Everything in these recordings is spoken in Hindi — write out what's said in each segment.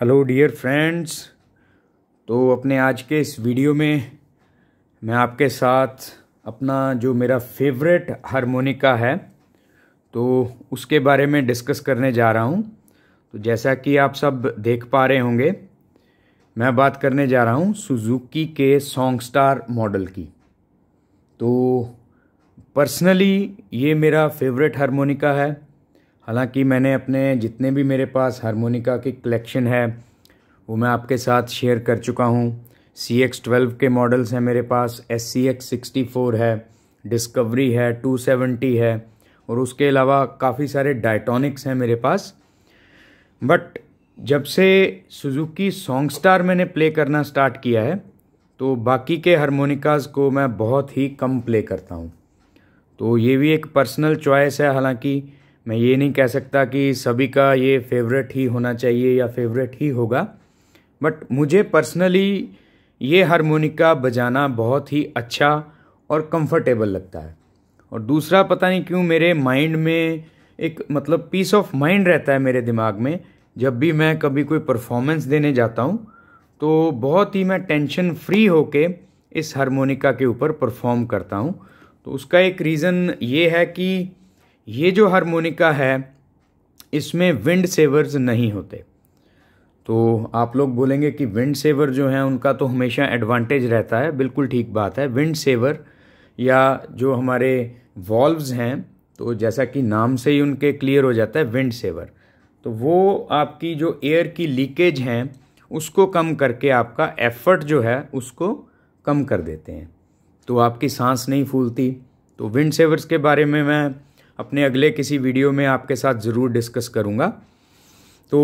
हेलो डियर फ्रेंड्स तो अपने आज के इस वीडियो में मैं आपके साथ अपना जो मेरा फेवरेट हारमोनिका है तो उसके बारे में डिस्कस करने जा रहा हूँ तो जैसा कि आप सब देख पा रहे होंगे मैं बात करने जा रहा हूँ सुजुकी के सॉन्ग स्टार मॉडल की तो पर्सनली ये मेरा फेवरेट हारमोनिका है हालांकि मैंने अपने जितने भी मेरे पास हारमोनिका की कलेक्शन है वो मैं आपके साथ शेयर कर चुका हूँ सी एक्स ट्वेल्व के मॉडल्स हैं मेरे पास S C X sixty four है डिस्कवरी है टू सेवेंटी है और उसके अलावा काफ़ी सारे डायटॉनिक्स हैं मेरे पास बट जब से सुजुकी सॉन्ग स्टार मैंने प्ले करना स्टार्ट किया है तो बाकी के हारमोनिकाज को मैं बहुत ही कम प्ले करता हूँ तो ये भी एक पर्सनल चॉइस है हालांकि मैं ये नहीं कह सकता कि सभी का ये फेवरेट ही होना चाहिए या फेवरेट ही होगा बट मुझे पर्सनली ये हारमोनिका बजाना बहुत ही अच्छा और कंफर्टेबल लगता है और दूसरा पता नहीं क्यों मेरे माइंड में एक मतलब पीस ऑफ माइंड रहता है मेरे दिमाग में जब भी मैं कभी कोई परफॉर्मेंस देने जाता हूँ तो बहुत ही मैं टेंशन फ्री होके इस हारमोनिका के ऊपर परफॉर्म करता हूँ तो उसका एक रीज़न ये है कि ये जो हारमोनिका है इसमें विंड सेवर्स नहीं होते तो आप लोग बोलेंगे कि विंड सेवर जो हैं उनका तो हमेशा एडवांटेज रहता है बिल्कुल ठीक बात है विंड सेवर या जो हमारे वॉल्व्स हैं तो जैसा कि नाम से ही उनके क्लियर हो जाता है विंड सेवर तो वो आपकी जो एयर की लीकेज हैं उसको कम करके आपका एफर्ट जो है उसको कम कर देते हैं तो आपकी सांस नहीं फूलती तो विंड सेवर्स के बारे में मैं अपने अगले किसी वीडियो में आपके साथ ज़रूर डिस्कस करूँगा तो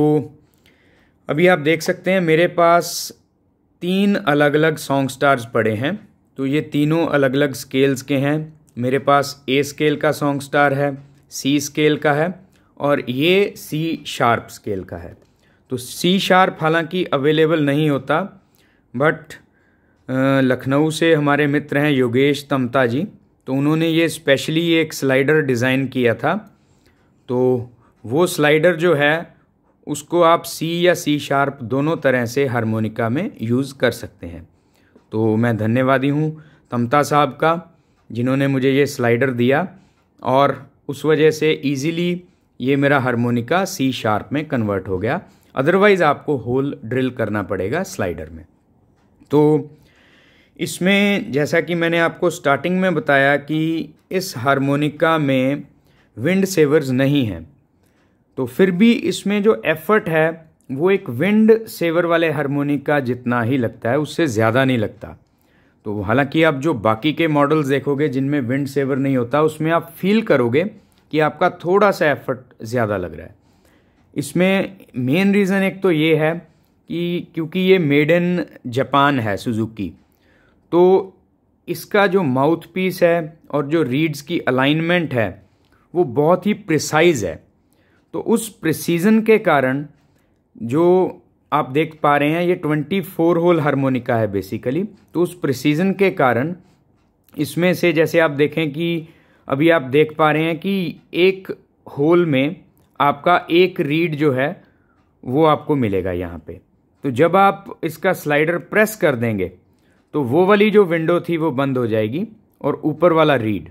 अभी आप देख सकते हैं मेरे पास तीन अलग अलग सॉन्ग स्टार्स पड़े हैं तो ये तीनों अलग अलग स्केल्स के हैं मेरे पास ए स्केल का सॉन्ग स्टार है सी स्केल का है और ये सी शार्प स्केल का है तो सी शार्प हालांकि अवेलेबल नहीं होता बट लखनऊ से हमारे मित्र हैं योगेश तमता जी तो उन्होंने ये स्पेशली एक स्लाइडर डिज़ाइन किया था तो वो स्लाइडर जो है उसको आप सी या सी शार्प दोनों तरह से हारमोनिका में यूज़ कर सकते हैं तो मैं धन्यवादी हूँ तमता साहब का जिन्होंने मुझे ये स्लाइडर दिया और उस वजह से ईज़िली ये मेरा हारमोनिका सी शार्प में कन्वर्ट हो गया अदरवाइज़ आपको होल ड्रिल करना पड़ेगा स्लाइडर में तो इसमें जैसा कि मैंने आपको स्टार्टिंग में बताया कि इस हारमोनिका में विंड सेवर्स नहीं हैं तो फिर भी इसमें जो एफर्ट है वो एक विंड सेवर वाले हारमोनिका जितना ही लगता है उससे ज़्यादा नहीं लगता तो हालांकि आप जो बाकी के मॉडल्स देखोगे जिनमें विंड सेवर नहीं होता उसमें आप फील करोगे कि आपका थोड़ा सा एफर्ट ज़्यादा लग रहा है इसमें मेन रीज़न एक तो ये है कि क्योंकि ये मेड इन जापान है सुजुकी तो इसका जो माउथ पीस है और जो रीड्स की अलाइनमेंट है वो बहुत ही प्रिसाइज है तो उस प्रिसीजन के कारण जो आप देख पा रहे हैं ये ट्वेंटी फोर होल हारमोनिका है बेसिकली तो उस प्रिसीजन के कारण इसमें से जैसे आप देखें कि अभी आप देख पा रहे हैं कि एक होल में आपका एक रीड जो है वो आपको मिलेगा यहाँ पे तो जब आप इसका स्लाइडर प्रेस कर देंगे तो वो वाली जो विंडो थी वो बंद हो जाएगी और ऊपर वाला रीड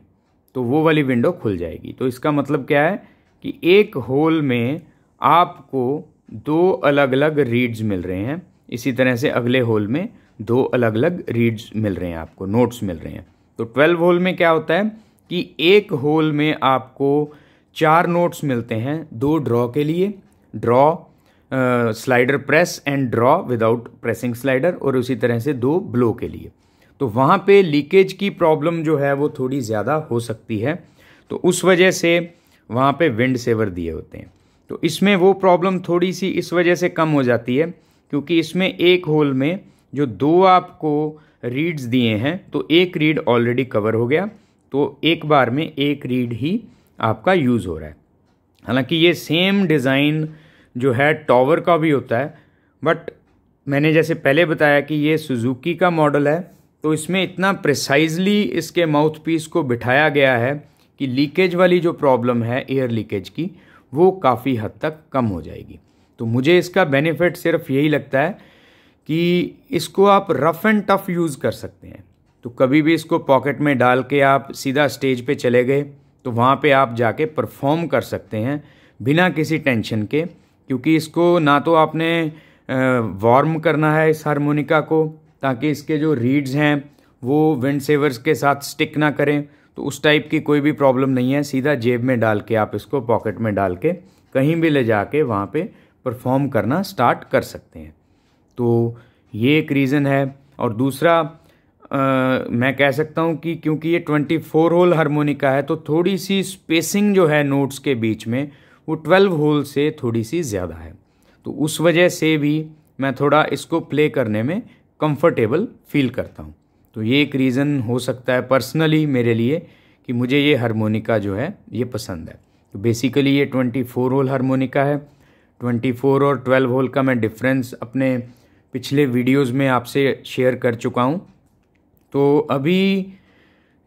तो वो वाली विंडो खुल जाएगी तो इसका मतलब क्या है कि एक होल में आपको दो अलग अलग रीड्स मिल रहे हैं इसी तरह से अगले होल में दो अलग अलग रीड्स मिल रहे हैं आपको नोट्स मिल रहे हैं तो ट्वेल्व होल में क्या होता है कि एक होल में आपको चार नोट्स मिलते हैं दो ड्रॉ के लिए draw slider press and draw without pressing slider और उसी तरह से दो ब्लो के लिए तो वहाँ पे लीकेज की प्रॉब्लम जो है वो थोड़ी ज़्यादा हो सकती है तो उस वजह से वहाँ पे विंड सेवर दिए होते हैं तो इसमें वो प्रॉब्लम थोड़ी सी इस वजह से कम हो जाती है क्योंकि इसमें एक होल में जो दो आपको रीड्स दिए हैं तो एक रीड ऑलरेडी कवर हो गया तो एक बार में एक रीड ही आपका यूज़ हो रहा है हालांकि ये सेम डिज़ाइन जो है टॉवर का भी होता है बट मैंने जैसे पहले बताया कि ये सुजुकी का मॉडल है तो इसमें इतना प्रिसाइजली इसके माउथ पीस को बिठाया गया है कि लीकेज वाली जो प्रॉब्लम है एयर लीकेज की वो काफ़ी हद तक कम हो जाएगी तो मुझे इसका बेनिफिट सिर्फ यही लगता है कि इसको आप रफ़ एंड टफ़ यूज़ कर सकते हैं तो कभी भी इसको पॉकेट में डाल के आप सीधा स्टेज पे चले गए तो वहाँ पे आप जाके परफॉर्म कर सकते हैं बिना किसी टेंशन के क्योंकि इसको ना तो आपने वार्म करना है इस हारमोनिका को ताकि इसके जो रीड्स हैं वो विंड सेवर्स के साथ स्टिक ना करें तो उस टाइप की कोई भी प्रॉब्लम नहीं है सीधा जेब में डाल के आप इसको पॉकेट में डाल के कहीं भी ले जाके वहाँ पे परफॉर्म करना स्टार्ट कर सकते हैं तो ये एक रीज़न है और दूसरा आ, मैं कह सकता हूँ कि क्योंकि ये ट्वेंटी फोर होल हारमोनिका है तो थोड़ी सी स्पेसिंग जो है नोट्स के बीच में वो ट्वेल्व होल से थोड़ी सी ज़्यादा है तो उस वजह से भी मैं थोड़ा इसको प्ले करने में कंफर्टेबल फील करता हूँ तो ये एक रीज़न हो सकता है पर्सनली मेरे लिए कि मुझे ये हारमोनिका जो है ये पसंद है तो बेसिकली ये ट्वेंटी फोर होल हारमोनिका है ट्वेंटी फोर और ट्वेल्व होल का मैं डिफरेंस अपने पिछले वीडियोज़ में आपसे शेयर कर चुका हूँ तो अभी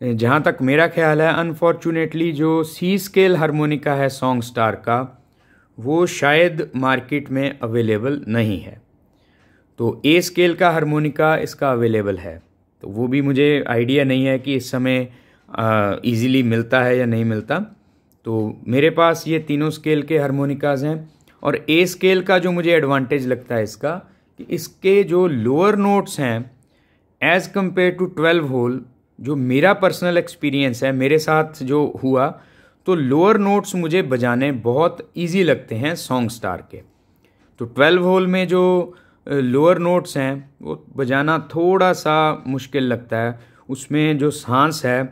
जहाँ तक मेरा ख्याल है अनफॉर्चुनेटली जो सी स्केल हारमोनिका है सॉन्ग स्टार का वो शायद मार्केट में अवेलेबल नहीं है तो ए स्केल का हारमोनिका इसका अवेलेबल है तो वो भी मुझे आइडिया नहीं है कि इस समय ईज़िली मिलता है या नहीं मिलता तो मेरे पास ये तीनों स्केल के हारमोनिकाज हैं और ए स्केल का जो मुझे एडवांटेज लगता है इसका कि इसके जो लोअर नोट्स हैं as compare to twelve hole जो मेरा पर्सनल एक्सपीरियंस है मेरे साथ जो हुआ तो लोअर नोट्स मुझे बजाने बहुत इजी लगते हैं सॉन्ग स्टार के तो ट्वेल्व होल में जो लोअर नोट्स हैं वो बजाना थोड़ा सा मुश्किल लगता है उसमें जो सांस है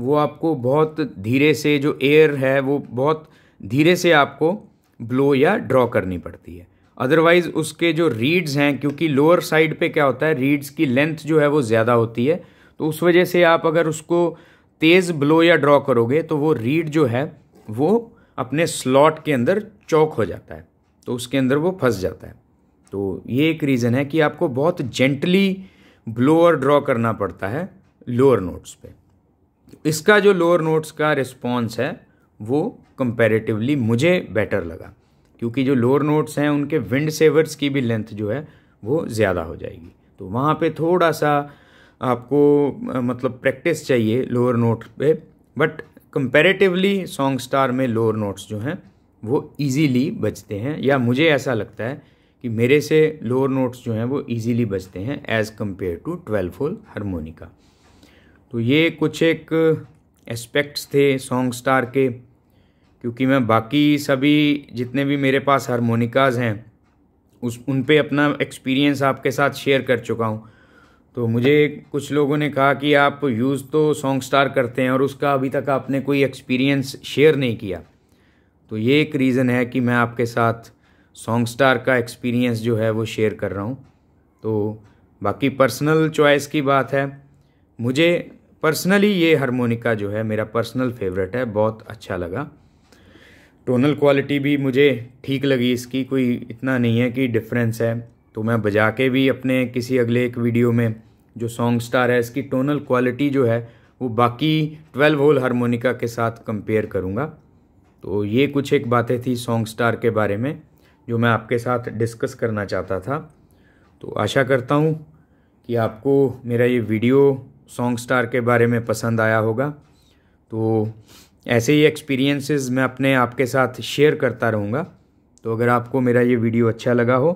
वो आपको बहुत धीरे से जो एयर है वो बहुत धीरे से आपको ब्लो या ड्रॉ करनी पड़ती है अदरवाइज़ उसके जो रीड्स हैं क्योंकि लोअर साइड पे क्या होता है रीड्स की लेंथ जो है वो ज़्यादा होती है तो उस वजह से आप अगर उसको तेज़ ब्लो या ड्रॉ करोगे तो वो रीड जो है वो अपने स्लॉट के अंदर चौक हो जाता है तो उसके अंदर वो फंस जाता है तो ये एक रीज़न है कि आपको बहुत जेंटली ब्लो और ड्रॉ करना पड़ता है लोअर नोट्स पे इसका जो लोअर नोट्स का रिस्पॉन्स है वो कंपेरेटिवली मुझे बेटर लगा क्योंकि जो लोअर नोट्स हैं उनके विंड सेवर्स की भी लेंथ जो है वो ज़्यादा हो जाएगी तो वहाँ पे थोड़ा सा आपको मतलब प्रैक्टिस चाहिए लोअर नोट पे बट कंपैरेटिवली सॉन्ग स्टार में लोअर नोट्स जो हैं वो इजीली बजते हैं या मुझे ऐसा लगता है कि मेरे से लोअर नोट्स जो हैं वो इजीली बजते हैं as compare to twelve hole harmonica तो ये कुछ एक एस्पेक्ट्स थे सॉन्ग स्टार के क्योंकि मैं बाकी सभी जितने भी मेरे पास हारमोनिकाज हैं उस उन पे अपना एक्सपीरियंस आपके साथ शेयर कर चुका हूँ तो मुझे कुछ लोगों ने कहा कि आप यूज़ तो सॉन्ग स्टार करते हैं और उसका अभी तक आपने कोई एक्सपीरियंस शेयर नहीं किया तो ये एक रीज़न है कि मैं आपके साथ सॉन्ग स्टार का एक्सपीरियंस जो है वो शेयर कर रहा हूँ तो बाकी पर्सनल चॉइस की बात है मुझे पर्सनली ये हारमोनिका जो है मेरा पर्सनल फेवरेट है बहुत अच्छा लगा टोनल क्वालिटी भी मुझे ठीक लगी इसकी कोई इतना नहीं है कि डिफरेंस है तो मैं बजा के भी अपने किसी अगले एक वीडियो में जो सॉन्ग स्टार है इसकी टोनल क्वालिटी जो है वो बाकी ट्वेल्व होल हारमोनिका के साथ कंपेयर करूँगा तो ये कुछ एक बातें थी सॉन्ग स्टार के बारे में जो मैं आपके साथ डिस्कस करना चाहता था तो आशा करता हूँ कि आपको मेरा ये वीडियो सॉन्ग स्टार के बारे में पसंद आया होगा तो ऐसे ही एक्सपीरियंसेस मैं अपने आपके साथ शेयर करता रहूँगा तो अगर आपको मेरा ये वीडियो अच्छा लगा हो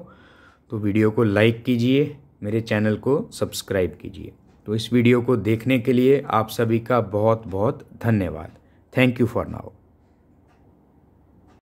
तो वीडियो को लाइक कीजिए मेरे चैनल को सब्सक्राइब कीजिए तो इस वीडियो को देखने के लिए आप सभी का बहुत बहुत धन्यवाद थैंक यू फॉर नाउ